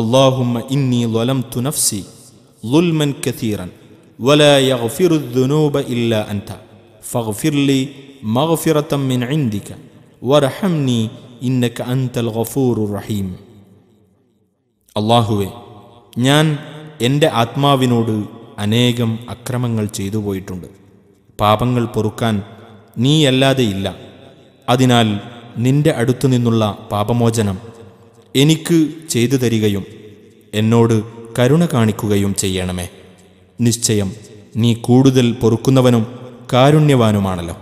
اللهم إني ظلمت نفسي ظلما كثيرا ولا يغفر الذنوب إلا أنت فاغفر لي مغفرة من عندك وارحمني إنك أنت الغفور الرحيم അള്ളാഹുവെ ഞാൻ എൻ്റെ ആത്മാവിനോട് അനേകം അക്രമങ്ങൾ ചെയ്തു പോയിട്ടുണ്ട് പാപങ്ങൾ പൊറുക്കാൻ നീയല്ലാതെയില്ല അതിനാൽ നിന്റെ അടുത്തു നിന്നുള്ള പാപമോചനം എനിക്ക് ചെയ്തു തരികയും എന്നോട് കരുണ കാണിക്കുകയും ചെയ്യണമേ നിശ്ചയം നീ കൂടുതൽ പൊറുക്കുന്നവനും കാരുണ്യവാനുമാണല്ലോ